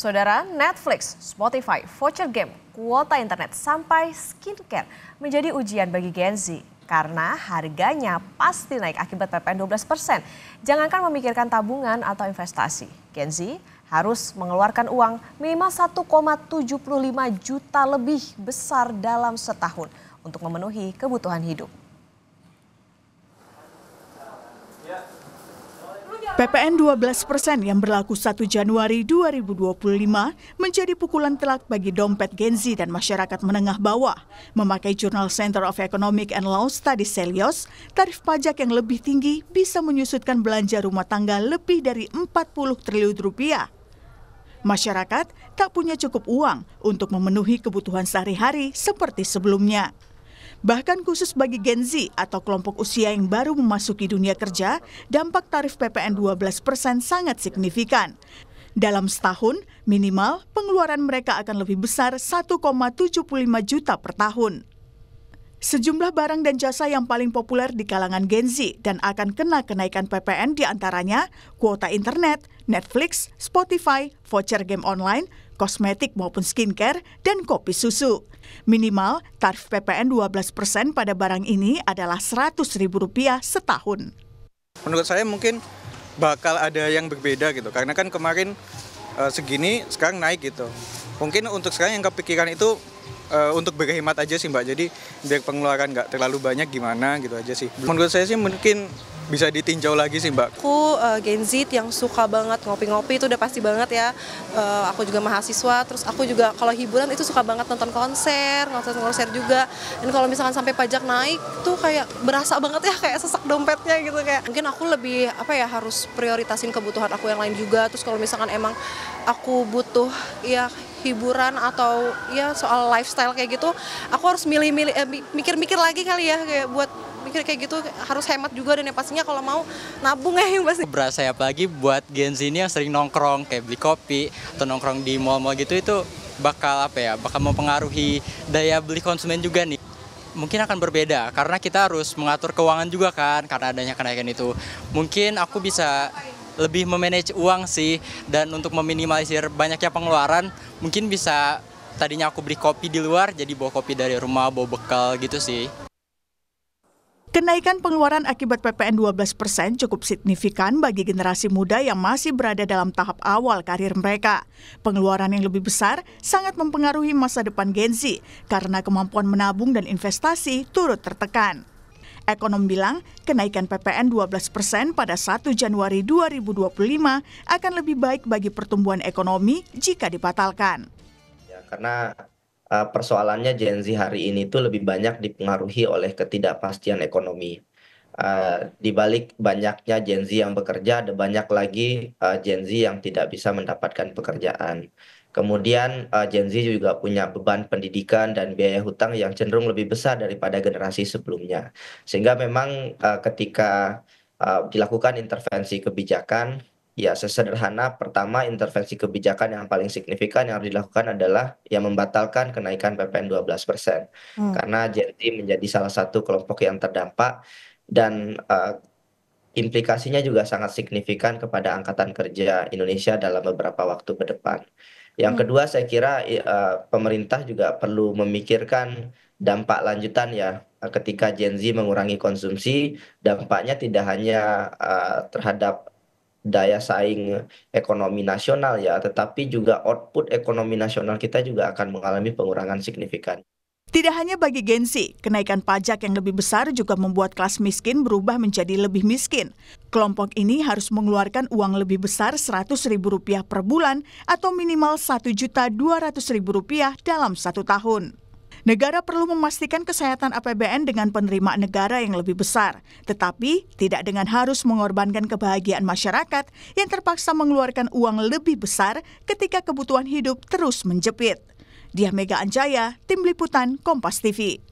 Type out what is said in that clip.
Saudara, Netflix, Spotify, voucher game, kuota internet, sampai skincare menjadi ujian bagi Gen Z karena harganya pasti naik akibat PPN 12%. persen. Jangankan memikirkan tabungan atau investasi, Gen Z harus mengeluarkan uang minimal 1,75 juta lebih besar dalam setahun untuk memenuhi kebutuhan hidup. PPN 12 persen yang berlaku 1 Januari 2025 menjadi pukulan telak bagi dompet Gen Z dan masyarakat menengah bawah. Memakai jurnal Center of Economic and Law Studies Selios, tarif pajak yang lebih tinggi bisa menyusutkan belanja rumah tangga lebih dari 40 triliun rupiah. Masyarakat tak punya cukup uang untuk memenuhi kebutuhan sehari-hari seperti sebelumnya. Bahkan khusus bagi Gen Z atau kelompok usia yang baru memasuki dunia kerja, dampak tarif PPN 12 persen sangat signifikan. Dalam setahun, minimal pengeluaran mereka akan lebih besar 1,75 juta per tahun. Sejumlah barang dan jasa yang paling populer di kalangan Gen Z dan akan kena kenaikan PPN diantaranya kuota internet, Netflix, Spotify, voucher game online, kosmetik maupun skincare, dan kopi susu. Minimal, tarif PPN 12% pada barang ini adalah Rp100.000 setahun. Menurut saya mungkin bakal ada yang berbeda gitu, karena kan kemarin e, segini, sekarang naik gitu. Mungkin untuk sekarang yang kepikiran itu e, untuk berhemat aja sih mbak jadi biar pengeluaran nggak terlalu banyak gimana gitu aja sih menurut saya sih mungkin bisa ditinjau lagi sih Mbak? Aku uh, Gen Z yang suka banget ngopi-ngopi itu udah pasti banget ya. Uh, aku juga mahasiswa, terus aku juga kalau hiburan itu suka banget nonton konser, nonton konser juga. Dan kalau misalkan sampai pajak naik tuh kayak berasa banget ya kayak sesak dompetnya gitu kayak. Mungkin aku lebih apa ya harus prioritasin kebutuhan aku yang lain juga. Terus kalau misalkan emang aku butuh ya hiburan atau ya soal lifestyle kayak gitu, aku harus milih-milih eh, mikir-mikir lagi kali ya kayak buat kira kayak gitu harus hemat juga dan yang pastinya kalau mau nabung ya yang pasti. Berasa saya apalagi buat Gen Z ini yang sering nongkrong kayak beli kopi atau nongkrong di mall-mall gitu itu bakal apa ya bakal mempengaruhi daya beli konsumen juga nih mungkin akan berbeda karena kita harus mengatur keuangan juga kan karena adanya kenaikan itu mungkin aku bisa lebih memanage uang sih dan untuk meminimalisir banyaknya pengeluaran mungkin bisa tadinya aku beli kopi di luar jadi bawa kopi dari rumah bawa bekal gitu sih Kenaikan pengeluaran akibat PPN 12 persen cukup signifikan bagi generasi muda yang masih berada dalam tahap awal karir mereka. Pengeluaran yang lebih besar sangat mempengaruhi masa depan Gen Z karena kemampuan menabung dan investasi turut tertekan. Ekonom bilang kenaikan PPN 12 persen pada 1 Januari 2025 akan lebih baik bagi pertumbuhan ekonomi jika dibatalkan. Ya, karena Eh, persoalannya Gen Z hari ini itu lebih banyak dipengaruhi oleh ketidakpastian ekonomi. Uh, di balik banyaknya Gen Z yang bekerja, ada banyak lagi uh, Gen Z yang tidak bisa mendapatkan pekerjaan. Kemudian uh, Gen Z juga punya beban pendidikan dan biaya hutang yang cenderung lebih besar daripada generasi sebelumnya. Sehingga memang uh, ketika uh, dilakukan intervensi kebijakan Ya, sesederhana pertama intervensi kebijakan yang paling signifikan yang harus dilakukan adalah yang membatalkan kenaikan PPN 12%. Hmm. Karena JNT menjadi salah satu kelompok yang terdampak dan uh, implikasinya juga sangat signifikan kepada angkatan kerja Indonesia dalam beberapa waktu ke depan. Yang hmm. kedua saya kira uh, pemerintah juga perlu memikirkan dampak lanjutan ya eh, ketika Gen Z mengurangi konsumsi dampaknya tidak hanya uh, terhadap daya saing ekonomi nasional ya, tetapi juga output ekonomi nasional kita juga akan mengalami pengurangan signifikan. Tidak hanya bagi gensi, kenaikan pajak yang lebih besar juga membuat kelas miskin berubah menjadi lebih miskin. Kelompok ini harus mengeluarkan uang lebih besar Rp100.000 per bulan atau minimal Rp1.200.000 dalam satu tahun. Negara perlu memastikan kesehatan APBN dengan penerimaan negara yang lebih besar, tetapi tidak dengan harus mengorbankan kebahagiaan masyarakat yang terpaksa mengeluarkan uang lebih besar ketika kebutuhan hidup terus menjepit. Dia Mega Anjaya, Tim Liputan Kompas TV.